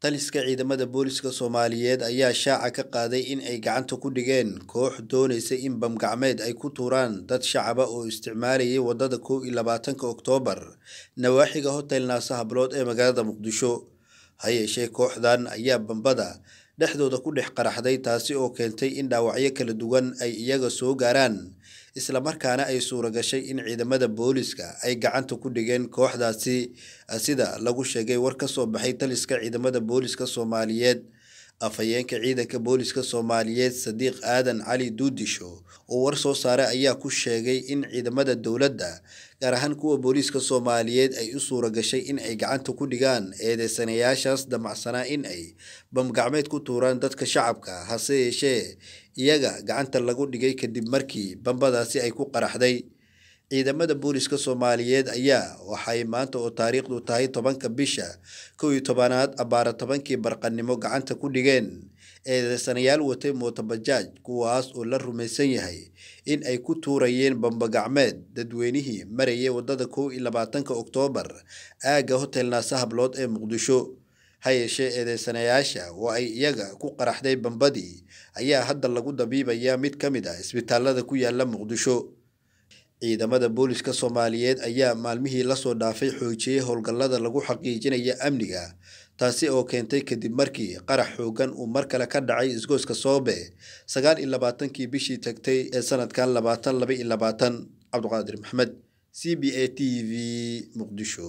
taliska ciidamada booliska soomaaliyeed ayaa shaaca ka qaaday in ay gacanta ku dhigeen koox doonaysa in bamgacmeed ay ku tuuraan dad shacaba oo isticmaalayay waddada kow iyo labaatanka oktoobar nawaaxiga hotel naasa hablood ee magaalada muqdisho ha yeeshee kooxdan ayaa bambada dhexdooda ku dhex qaraxday taasi oo keentay in dhaawacyo kala duwan ay iyaga soo gaaraan islamarkaana ay suuragashay in ciidamada booliska ay gacanta ku dhigeen kooxdaasi sida lagu sheegay war ka soo baxay taliska ciidamada booliska soomaaliyeed afhayeenka ciidanka booliiska soomaaliyeed sadiiq aadan cali duudisho oo war soo saaray ayaa ku sheegay in ciidamada dowladda gaar ahaan kuwa booliiska soomaaliyeed ay u suura gashay in ay gacanta ku dhigaan eedeysanayaashaas damacsanaa in ay bamgacmeed ku tuuraan dadka shacabka hase yeeshee iyaga gacanta lagu dhigay kadib markii bambadaasi ay ku qaraxday ciidamada booliska soomaaliyeed ayaa waxay maanta oo taariikhdu tahay tobanka bisha kow iyo tobanaad abaara tobankii barqanimo gacanta ku dhigeen eedeysanayaal watay mootobajaaj kuwaas oo la rumaysan yahay in ay ku tuurayeen bambagacmeed dadweynihii marayay waddada kow iyo labaatanka oktoobar aagga hotel naase hablood ee muqdisho ha yeeshee eedeysanayaasha oo ay iyaga ku qaraxday bambadii ayaa hadda lagu dabiibayaa mid ka mid ah isbitaallada ku yaala muqdisho ciidamada booliska soomaaliyeed ayaa maalmihii lasoo dhaafay xoojiyey howlgallada lagu xaqiijinaya amniga taasi oo keentay kadib markii qarax xoogan uu mar kale ka dhacay isgoyska soobe sagaal iyo labaatankii bishii tagtay ee sanadkan labaatan laba iyo labaatan cabduqaadir maxamed c b a t v muqdisho